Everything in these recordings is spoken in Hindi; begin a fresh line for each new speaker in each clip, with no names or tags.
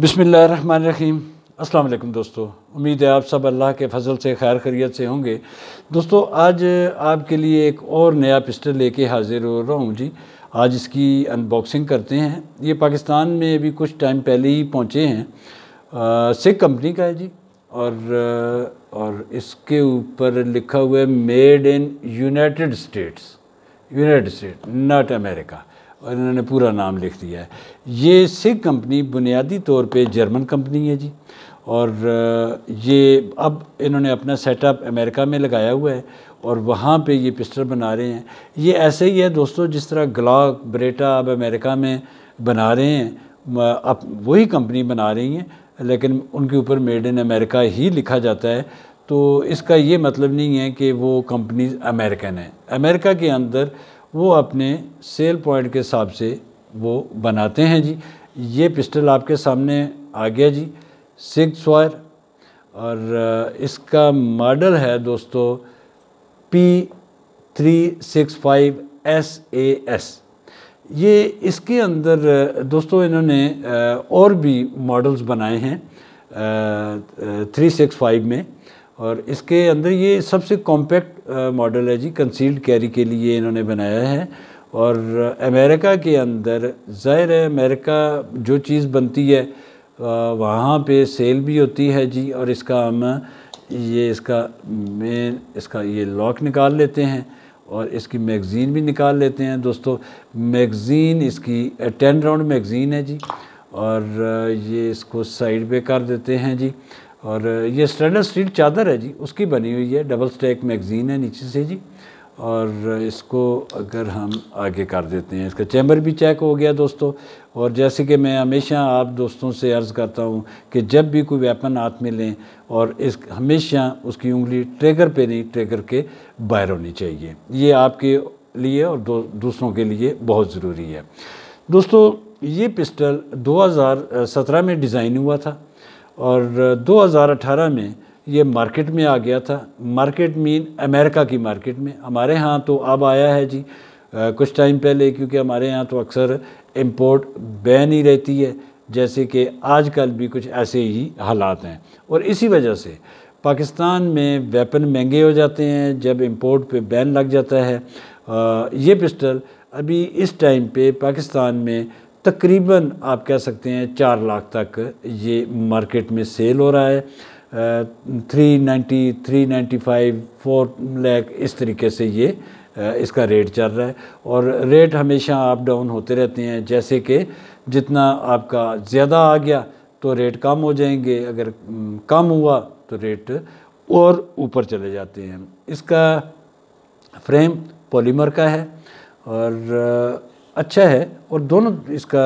अस्सलाम वालेकुम दोस्तों उम्मीद है आप सब अल्लाह के फजल से खैर खरीत से होंगे दोस्तों आज आपके लिए एक और नया पिस्टल लेके हाज़िर हो रहा हूँ जी आज इसकी अनबॉक्सिंग करते हैं ये पाकिस्तान में अभी कुछ टाइम पहले ही पहुँचे हैं सिख कंपनी का है जी और और इसके ऊपर लिखा हुआ है made in United States United State not America और इन्होंने पूरा नाम लिख दिया है ये सिख कंपनी बुनियादी तौर पे जर्मन कंपनी है जी और ये अब इन्होंने अपना सेटअप अमेरिका में लगाया हुआ है और वहाँ पे ये पिस्टल बना रहे हैं ये ऐसे ही है दोस्तों जिस तरह ग्लाक ब्रेटा अब अमेरिका में बना रहे हैं अब वही कंपनी बना रही हैं लेकिन उनके ऊपर मेड इन अमेरिका ही लिखा जाता है तो इसका ये मतलब नहीं है कि वो कंपनीज अमेरिकन है अमेरिका के अंदर वो अपने सेल पॉइंट के हिसाब से वो बनाते हैं जी ये पिस्टल आपके सामने आ गया जी सिक्स वायर और इसका मॉडल है दोस्तों P three six five S A S ये इसके अंदर दोस्तों इन्होंने और भी मॉडल्स बनाए हैं थ्री सिक्स फाइव में और इसके अंदर ये सबसे कॉम्पैक्ट मॉडल है जी कंसील्ड कैरी के लिए इन्होंने बनाया है और अमेरिका के अंदर ज़ाहिर है अमेरिका जो चीज़ बनती है वहाँ पे सेल भी होती है जी और इसका हम ये इसका मेन इसका ये लॉक निकाल लेते हैं और इसकी मैगज़ीन भी निकाल लेते हैं दोस्तों मैगज़ीन इसकी टेन राउंड मैगज़ीन है जी और ये इसको साइड पे कर देते हैं जी और ये स्टेनलेस स्टील चादर है जी उसकी बनी हुई है डबल स्टैक मैगज़ीन है नीचे से जी और इसको अगर हम आगे कर देते हैं इसका चैम्बर भी चेक हो गया दोस्तों और जैसे कि मैं हमेशा आप दोस्तों से अर्ज़ करता हूँ कि जब भी कोई वेपन हाथ में लें और इस हमेशा उसकी उंगली ट्रेगर पे नहीं ट्रेगर के बाहर होनी चाहिए ये आपके लिए और दूसरों के लिए बहुत ज़रूरी है दोस्तों ये पिस्टल 2017 में डिज़ाइन हुआ था और 2018 में ये मार्केट में आ गया था मार्केट मीन अमेरिका की मार्केट में हमारे यहाँ तो अब आया है जी आ, कुछ टाइम पहले क्योंकि हमारे यहाँ तो अक्सर इम्पोर्ट बैन ही रहती है जैसे कि आजकल भी कुछ ऐसे ही हालात हैं और इसी वजह से पाकिस्तान में वेपन महंगे हो जाते हैं जब इम्पोर्ट पे बैन लग जाता है आ, ये पिस्टल अभी इस टाइम पे पाकिस्तान में तकरीबन आप कह सकते हैं चार लाख तक ये मार्केट में सेल हो रहा है three ninety three ninety five four lakh इस तरीके से ये इसका रेट चल रहा है और रेट हमेशा अप डाउन होते रहते हैं जैसे कि जितना आपका ज़्यादा आ गया तो रेट कम हो जाएंगे अगर कम हुआ तो रेट और ऊपर चले जाते हैं इसका फ्रेम पॉलीमर का है और अच्छा है और दोनों इसका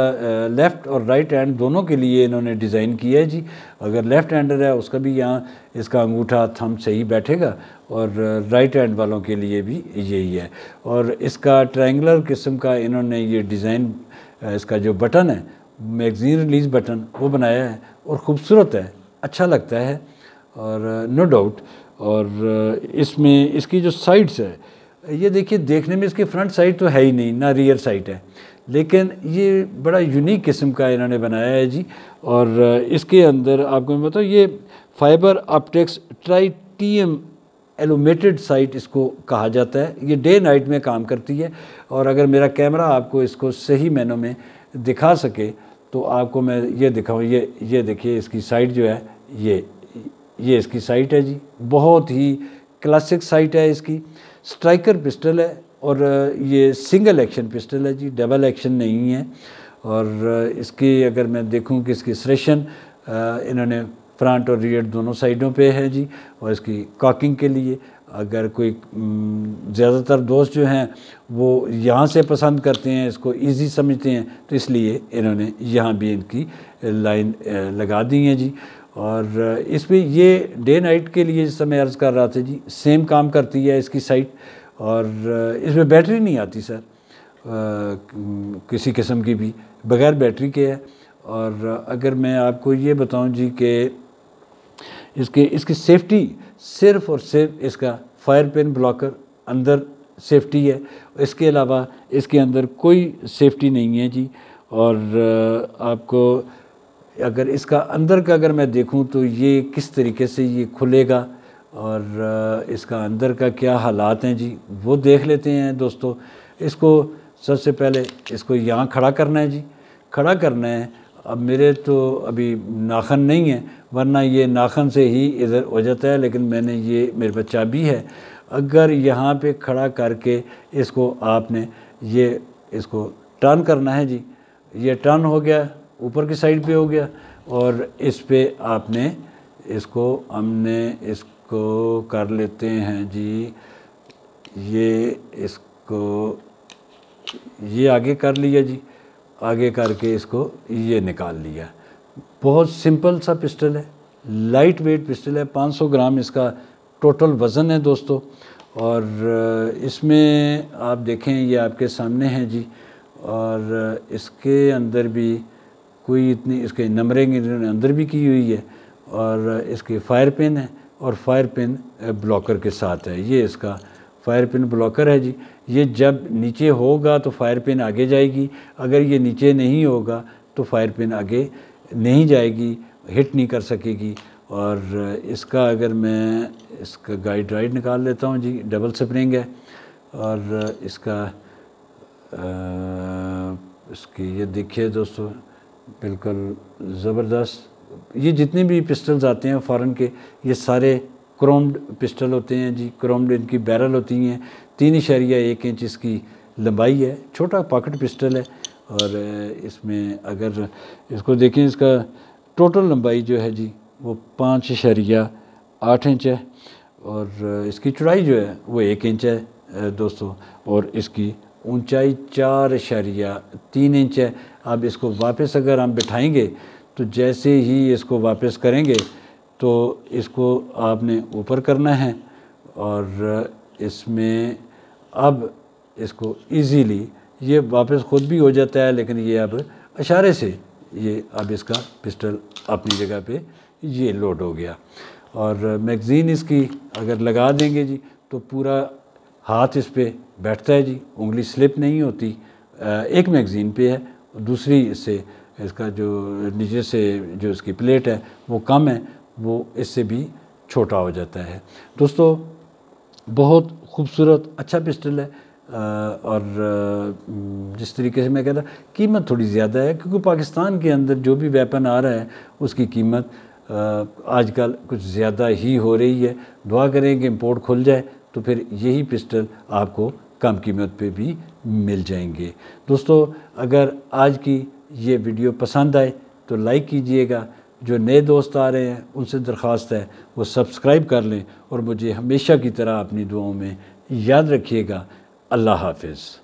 लेफ़्ट और राइट हैंड दोनों के लिए इन्होंने डिज़ाइन किया है जी अगर लेफ़्ट हैंडर है उसका भी यहाँ इसका अंगूठा थम सही बैठेगा और राइट हैंड वालों के लिए भी यही है और इसका ट्रायंगलर किस्म का इन्होंने ये डिज़ाइन इसका जो बटन है मैगज़ीन रिलीज़ बटन वो बनाया है और ख़ूबसूरत है अच्छा लगता है और नो डाउट और इसमें इसकी जो साइड्स है ये देखिए देखने में इसकी फ्रंट साइड तो है ही नहीं ना रियर साइड है लेकिन ये बड़ा यूनिक किस्म का इन्होंने बनाया है जी और इसके अंदर आपको मैं बताऊँ ये फाइबर ऑप्टिक्स ट्राइटीएम एलोमेटेड साइट इसको कहा जाता है ये डे नाइट में काम करती है और अगर मेरा कैमरा आपको इसको सही मैनों में दिखा सके तो आपको मैं ये दिखाऊँ ये ये देखिए इसकी साइट जो है ये ये इसकी साइट है जी बहुत ही क्लासिक साइट है इसकी स्ट्राइकर पिस्टल है और ये सिंगल एक्शन पिस्टल है जी डबल एक्शन नहीं है और इसकी अगर मैं देखूं कि इसकी सरेशन इन्होंने फ्रंट और रियर दोनों साइडों पे है जी और इसकी कॉकिंग के लिए अगर कोई ज़्यादातर दोस्त जो हैं वो यहाँ से पसंद करते हैं इसको इजी समझते हैं तो इसलिए इन्होंने यहाँ भी इनकी लाइन लगा दी है जी और इसमें ये डे नाइट के लिए जिस समय अर्ज़ कर रहा था जी सेम काम करती है इसकी साइट और इसमें बैटरी नहीं आती सर किसी किस्म की भी बगैर बैटरी के है और अगर मैं आपको ये बताऊं जी कि इसके इसकी सेफ्टी सिर्फ और सिर्फ इसका फायर पेन ब्लॉकर अंदर सेफ्टी है इसके अलावा इसके अंदर कोई सेफ्टी नहीं है जी और आपको अगर इसका अंदर का अगर मैं देखूं तो ये किस तरीके से ये खुलेगा और इसका अंदर का क्या हालात हैं जी वो देख लेते हैं दोस्तों इसको सबसे पहले इसको यहाँ खड़ा करना है जी खड़ा करना है अब मेरे तो अभी नाखन नहीं है वरना ये नाखन से ही इधर हो जाता है लेकिन मैंने ये मेरे पास चाबी है अगर यहाँ पे खड़ा करके इसको आपने ये इसको टर्न करना है जी ये टर्न हो गया ऊपर की साइड पे हो गया और इस पे आपने इसको हमने इसको कर लेते हैं जी ये इसको ये आगे कर लिया जी आगे करके इसको ये निकाल लिया बहुत सिंपल सा पिस्टल है लाइट वेट पिस्टल है 500 ग्राम इसका टोटल वज़न है दोस्तों और इसमें आप देखें ये आपके सामने है जी और इसके अंदर भी कोई इतनी इसके नंबरिंग इन्होंने अंदर भी की हुई है और इसके फायर पिन है और फायर पिन ब्लॉकर के साथ है ये इसका फायर पिन ब्लॉकर है जी ये जब नीचे होगा तो फायर पिन आगे जाएगी अगर ये नीचे नहीं होगा तो फायर पिन आगे नहीं जाएगी हिट नहीं कर सकेगी और इसका अगर मैं इसका गाइड राइड निकाल लेता हूँ जी डबल स्प्रिंग है और इसका आ, इसकी ये देखिए दोस्तों बिल्कुल ज़बरदस्त ये जितने भी पिस्टल्स आते हैं फ़ॉरन के ये सारे क्रोम्ड पिस्टल होते हैं जी क्रोम्ड इनकी बैरल होती हैं तीन इशारिया एक इंच इसकी लंबाई है छोटा पॉकेट पिस्टल है और इसमें अगर इसको देखें इसका टोटल लंबाई जो है जी वो पाँच इशारिया आठ इंच है और इसकी चौड़ाई जो है वो एक इंच है दोस्तों और इसकी ऊंचाई चार इशारिया तीन इंच है अब इसको वापस अगर हम बिठाएंगे तो जैसे ही इसको वापस करेंगे तो इसको आपने ऊपर करना है और इसमें अब इसको इजीली ये वापस ख़ुद भी हो जाता है लेकिन ये अब इशारे से ये अब इसका पिस्टल अपनी जगह पे ये लोड हो गया और मैगज़ीन इसकी अगर लगा देंगे जी तो पूरा हाथ इस पर बैठता है जी उंगली स्लिप नहीं होती एक मैगज़ीन पे है दूसरी इससे इसका जो नीचे से जो इसकी प्लेट है वो कम है वो इससे भी छोटा हो जाता है दोस्तों बहुत खूबसूरत अच्छा पिस्टल है और जिस तरीके से मैं कह रहा कीमत थोड़ी ज़्यादा है क्योंकि पाकिस्तान के अंदर जो भी वेपन आ रहा है उसकी कीमत आजकल कुछ ज़्यादा ही हो रही है दुआ करें कि इम्पोर्ट खुल जाए तो फिर यही पिस्टल आपको कम कीमत पे भी मिल जाएंगे दोस्तों अगर आज की ये वीडियो पसंद आए तो लाइक कीजिएगा जो नए दोस्त आ रहे हैं उनसे दरख्वास्त है वो सब्सक्राइब कर लें और मुझे हमेशा की तरह अपनी दुआओं में याद रखिएगा अल्लाह हाफिज़